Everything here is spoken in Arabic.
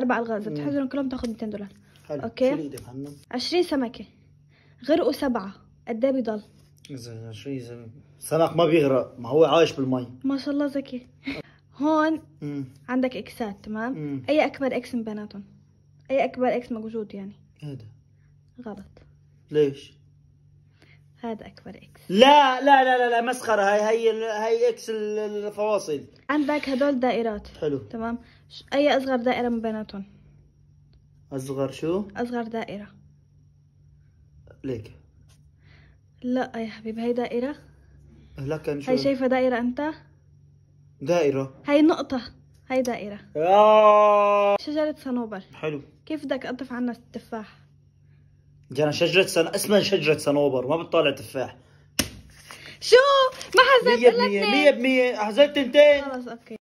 أربع ألغاز بتحزرهم كلهم تاخذ 200 دولار حلو اوكي 20 سمكة غرقوا سبعة قد إيه بيضل إذا 20 سمكة سمك ما بيغرق ما هو عايش بالمي ما شاء الله ذكي هون مم. عندك إكسات تمام مم. أي أكبر إكس من بيناتهم أي أكبر إكس موجود يعني هذا غلط ليش؟ هذا اكبر اكس لا لا لا لا, لا مسخره هاي هي هي اكس الفواصل عندك هدول دائرات حلو تمام اي اصغر دائره من بيناتهم اصغر شو اصغر دائره ليك لا يا حبيبي هي دائره لا كان شو هي شايفه دائره انت دائره هي نقطه هي دائره آه. شجره صنوبر حلو كيف بدك اضف عنا التفاح جانا شجرة سن... اسمها شجرة صنوبر ما بتطالع تفاح شو ما حزت 100% 100% حزت تنتين خلص اوكي